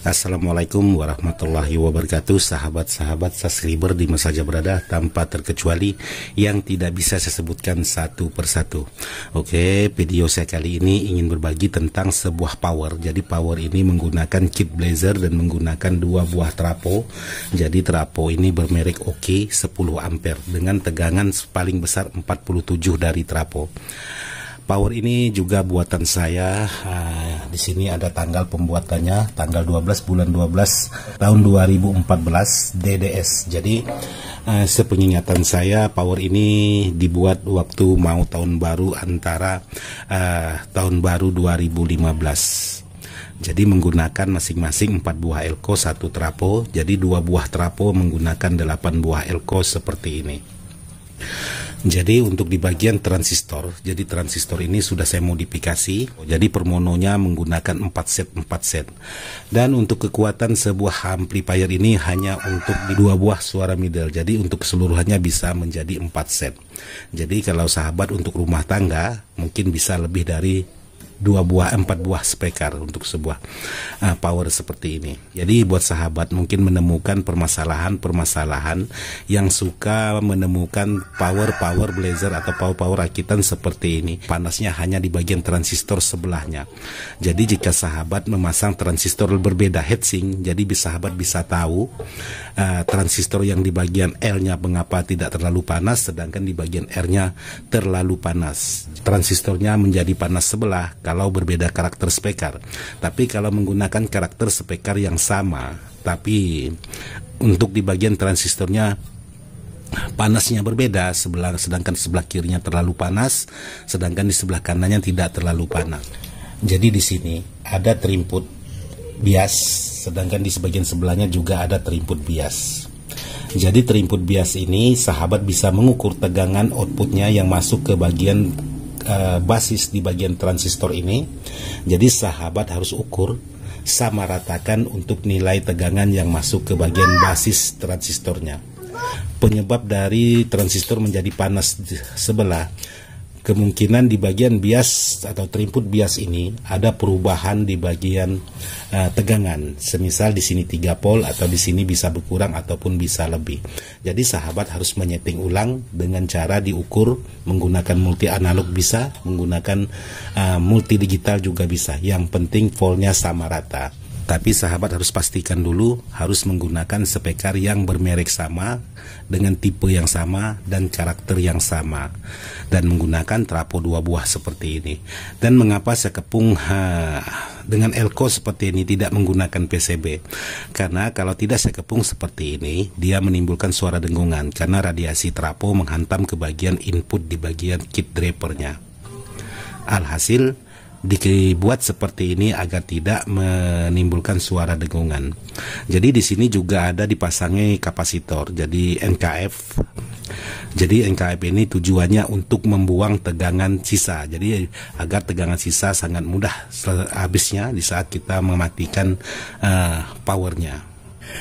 Assalamualaikum warahmatullahi wabarakatuh Sahabat-sahabat subscriber di saja berada Tanpa terkecuali yang tidak bisa saya sebutkan satu persatu Oke video saya kali ini ingin berbagi tentang sebuah power Jadi power ini menggunakan chip blazer dan menggunakan dua buah trapo Jadi trapo ini bermerek OK 10 ampere Dengan tegangan paling besar 47 dari trapo Power ini juga buatan saya. Nah, di sini ada tanggal pembuatannya, tanggal 12 bulan 12 tahun 2014 DDS. Jadi eh, ah, sepengingatan saya Power ini dibuat waktu mau tahun baru antara eh, tahun baru 2015. Jadi menggunakan masing-masing 4 buah elko, satu trapo. Jadi dua buah trapo menggunakan 8 buah elko seperti ini. Jadi untuk di bagian transistor, jadi transistor ini sudah saya modifikasi. Jadi permononya menggunakan 4 set 4 set. Dan untuk kekuatan sebuah amplifier ini hanya untuk di dua buah suara middle. Jadi untuk keseluruhannya bisa menjadi 4 set. Jadi kalau sahabat untuk rumah tangga mungkin bisa lebih dari dua buah empat buah speaker untuk sebuah uh, power seperti ini. Jadi buat sahabat mungkin menemukan permasalahan-permasalahan yang suka menemukan power-power blazer atau power-power rakitan seperti ini. Panasnya hanya di bagian transistor sebelahnya. Jadi jika sahabat memasang transistor berbeda heatsink, jadi bisa sahabat bisa tahu uh, transistor yang di bagian L-nya mengapa tidak terlalu panas sedangkan di bagian R-nya terlalu panas. Transistornya menjadi panas sebelah kalau berbeda karakter spekar. Tapi kalau menggunakan karakter spekar yang sama, tapi untuk di bagian transistornya panasnya berbeda sebelah sedangkan sebelah kirinya terlalu panas sedangkan di sebelah kanannya tidak terlalu panas jadi di sini ada terimput bias sedangkan di sebagian sebelahnya juga ada terimput bias jadi terimput bias ini sahabat bisa mengukur tegangan outputnya yang masuk ke bagian Eh, basis di bagian transistor ini. Jadi sahabat harus ukur sama ratakan untuk nilai tegangan yang masuk ke bagian basis transistornya. Penyebab dari transistor menjadi panas sebelah kemungkinan di bagian bias atau terinput bias ini ada perubahan di bagian uh, tegangan. Semisal di sini tiga pol atau di sini bisa berkurang ataupun bisa lebih. Jadi sahabat harus menyeting ulang dengan cara diukur menggunakan multi analog bisa, menggunakan uh, multi digital juga bisa. Yang penting voltnya sama rata. Tapi sahabat harus pastikan dulu harus menggunakan sepekar yang bermerek sama dengan tipe yang sama dan karakter yang sama dan menggunakan trapo dua buah seperti ini. Dan mengapa saya kepung ha, dengan elko seperti ini tidak menggunakan PCB? Karena kalau tidak saya kepung seperti ini dia menimbulkan suara dengungan karena radiasi trapo menghantam ke bagian input di bagian kit drapernya. Alhasil, dibuat seperti ini agar tidak menimbulkan suara dengungan. Jadi di sini juga ada dipasangi kapasitor. Jadi NKF jadi NKF ini tujuannya untuk membuang tegangan sisa. Jadi agar tegangan sisa sangat mudah habisnya di saat kita mematikan uh, powernya.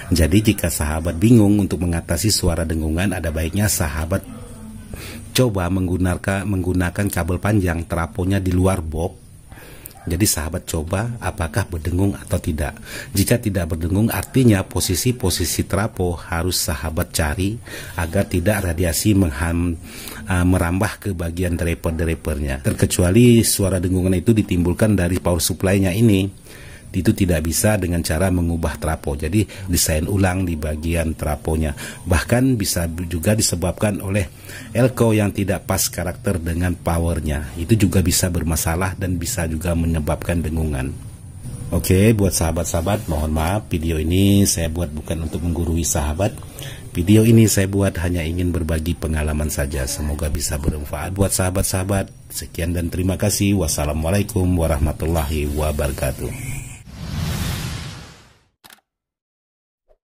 Jadi jika sahabat bingung untuk mengatasi suara dengungan, ada baiknya sahabat coba menggunakan menggunakan kabel panjang teraponya di luar box jadi sahabat coba apakah berdengung atau tidak. Jika tidak berdengung artinya posisi-posisi trapo harus sahabat cari agar tidak radiasi mengham, uh, merambah ke bagian draper-drapernya. Terkecuali suara dengungan itu ditimbulkan dari power supply-nya ini itu tidak bisa dengan cara mengubah trapo. Jadi desain ulang di bagian traponya. Bahkan bisa juga disebabkan oleh elko yang tidak pas karakter dengan powernya. Itu juga bisa bermasalah dan bisa juga menyebabkan dengungan. Oke, buat sahabat-sahabat, mohon maaf video ini saya buat bukan untuk menggurui sahabat. Video ini saya buat hanya ingin berbagi pengalaman saja. Semoga bisa bermanfaat buat sahabat-sahabat. Sekian dan terima kasih. Wassalamualaikum warahmatullahi wabarakatuh.